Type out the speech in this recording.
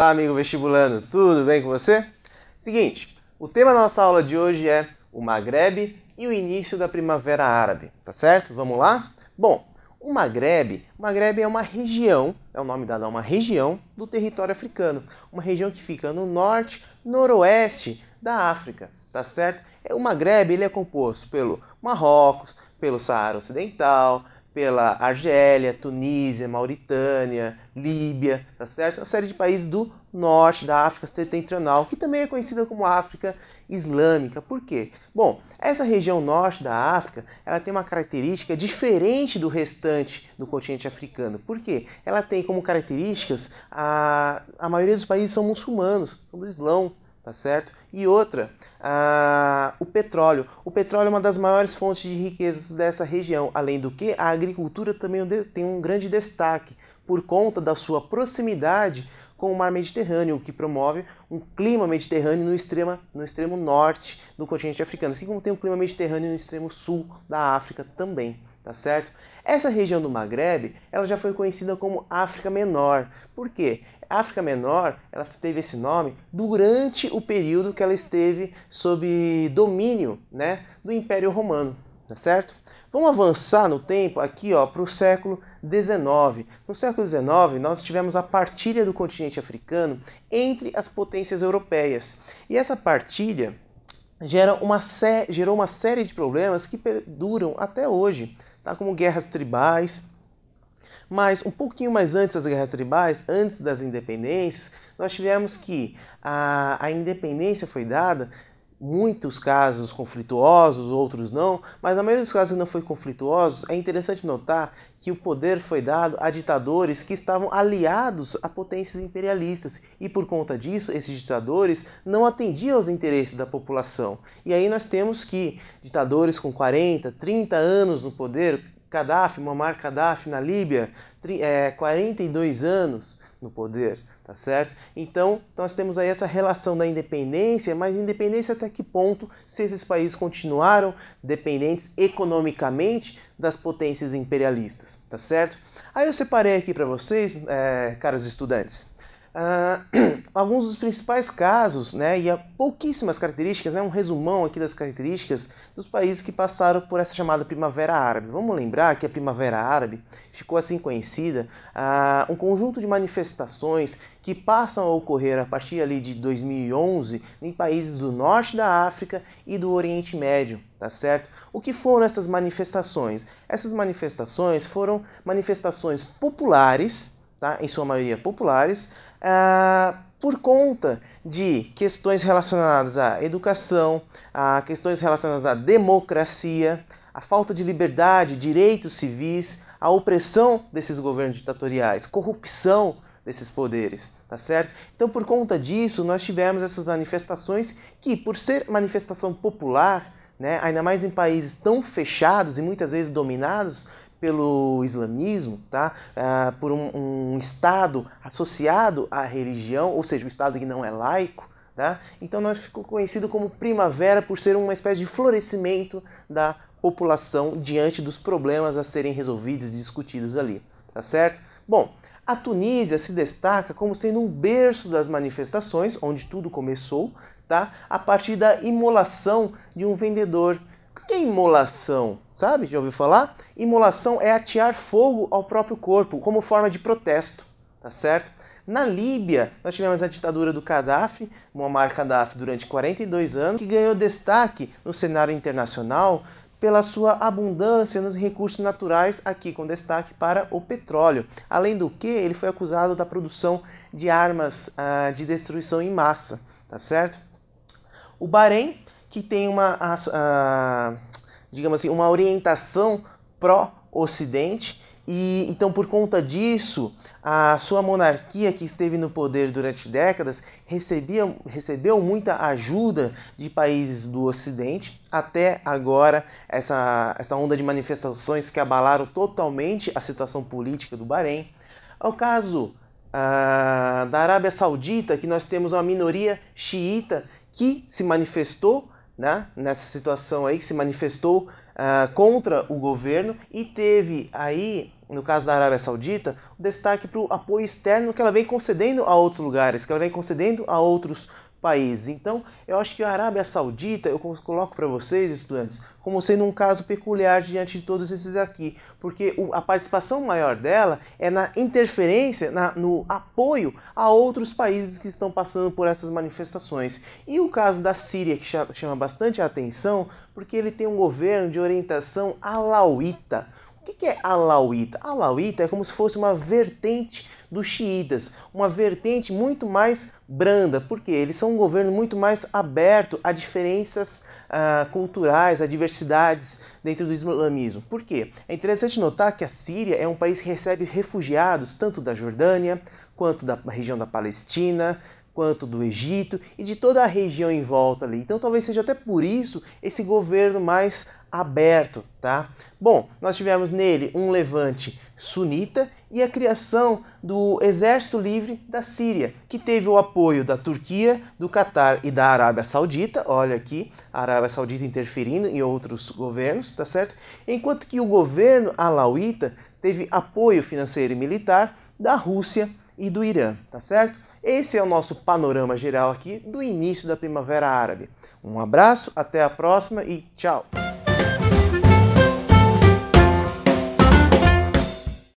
Olá, amigo vestibulando, tudo bem com você? Seguinte, o tema da nossa aula de hoje é o Maghreb e o início da Primavera Árabe, tá certo? Vamos lá? Bom, o Maghreb, o é uma região, é o nome dado a uma região do território africano, uma região que fica no norte, noroeste da África, tá certo? É, o Maghreb, ele é composto pelo Marrocos, pelo Saara Ocidental, pela Argélia, Tunísia, Mauritânia, Líbia, tá certo? É uma série de países do norte da África setentrional, que também é conhecida como África Islâmica. Por quê? Bom, essa região norte da África, ela tem uma característica diferente do restante do continente africano. Por quê? Ela tem como características a, a maioria dos países são muçulmanos, são do Islão, tá certo? E outra, o petróleo. O petróleo é uma das maiores fontes de riquezas dessa região, além do que a agricultura também é tem um grande destaque por conta da sua proximidade com o mar Mediterrâneo, o que promove um clima mediterrâneo no extremo, no extremo norte do continente africano, assim como tem um clima mediterrâneo no extremo sul da África também tá certo? Essa região do Maghreb, ela já foi conhecida como África Menor. Por quê? A África Menor ela teve esse nome durante o período que ela esteve sob domínio né, do Império Romano, tá certo? Vamos avançar no tempo aqui para o século XIX. No século XIX, nós tivemos a partilha do continente africano entre as potências europeias. E essa partilha gera uma gerou uma série de problemas que perduram até hoje, tá? como guerras tribais, mas um pouquinho mais antes das guerras tribais, antes das independências, nós tivemos que a, a independência foi dada muitos casos conflituosos, outros não, mas na maioria dos casos que não foi conflituosos, é interessante notar que o poder foi dado a ditadores que estavam aliados a potências imperialistas e por conta disso esses ditadores não atendiam aos interesses da população. E aí nós temos que ditadores com 40, 30 anos no poder Gaddafi, Muammar Gaddafi na Líbia, é, 42 anos no poder, tá certo? Então, nós temos aí essa relação da independência, mas independência até que ponto se esses países continuaram dependentes economicamente das potências imperialistas, tá certo? Aí eu separei aqui para vocês, é, caros estudantes, Uh, alguns dos principais casos, né, e há pouquíssimas características, né, um resumão aqui das características dos países que passaram por essa chamada Primavera Árabe. Vamos lembrar que a Primavera Árabe ficou assim conhecida, uh, um conjunto de manifestações que passam a ocorrer a partir ali de 2011 em países do norte da África e do Oriente Médio, tá certo? O que foram essas manifestações? Essas manifestações foram manifestações populares, tá? em sua maioria populares, ah, por conta de questões relacionadas à educação, a questões relacionadas à democracia, a falta de liberdade, direitos civis, a opressão desses governos ditatoriais, corrupção desses poderes, tá certo? Então, por conta disso, nós tivemos essas manifestações que, por ser manifestação popular, né, ainda mais em países tão fechados e muitas vezes dominados pelo islamismo, tá? Ah, por um, um Estado associado à religião, ou seja, um Estado que não é laico, tá? então nós ficou conhecido como primavera por ser uma espécie de florescimento da população diante dos problemas a serem resolvidos e discutidos ali, tá certo? Bom, a Tunísia se destaca como sendo um berço das manifestações, onde tudo começou, tá? a partir da imolação de um vendedor que é imolação? Sabe? Já ouviu falar? Imolação é atear fogo ao próprio corpo como forma de protesto, tá certo? Na Líbia, nós tivemos a ditadura do Gaddafi, Muammar Gaddafi, durante 42 anos, que ganhou destaque no cenário internacional pela sua abundância nos recursos naturais, aqui com destaque para o petróleo. Além do que, ele foi acusado da produção de armas ah, de destruição em massa, tá certo? O Bahrein que tem uma, a, a, digamos assim, uma orientação pró-Ocidente e então por conta disso a sua monarquia que esteve no poder durante décadas recebia, recebeu muita ajuda de países do Ocidente até agora essa, essa onda de manifestações que abalaram totalmente a situação política do Bahrein. Ao caso ah, da Arábia Saudita, que nós temos uma minoria xiita que se manifestou né, nessa situação aí, que se manifestou uh, contra o governo e teve aí, no caso da Arábia Saudita, o destaque para o apoio externo que ela vem concedendo a outros lugares, que ela vem concedendo a outros países. Então, eu acho que a Arábia Saudita, eu coloco para vocês, estudantes, como sendo um caso peculiar diante de todos esses aqui, porque a participação maior dela é na interferência, na, no apoio a outros países que estão passando por essas manifestações. E o caso da Síria, que chama bastante a atenção, porque ele tem um governo de orientação alauíta. O que é alauíta? Alauíta é como se fosse uma vertente dos xiitas, uma vertente muito mais branda, porque eles são um governo muito mais aberto a diferenças uh, culturais, a diversidades dentro do islamismo. Por quê? É interessante notar que a Síria é um país que recebe refugiados tanto da Jordânia quanto da região da Palestina, quanto do Egito e de toda a região em volta ali. Então talvez seja até por isso esse governo mais aberto, tá? Bom, nós tivemos nele um levante sunita e a criação do Exército Livre da Síria, que teve o apoio da Turquia, do Catar e da Arábia Saudita. Olha aqui, a Arábia Saudita interferindo em outros governos, tá certo? Enquanto que o governo alauíta teve apoio financeiro e militar da Rússia e do Irã, tá certo? Esse é o nosso panorama geral aqui do início da Primavera Árabe. Um abraço, até a próxima e tchau!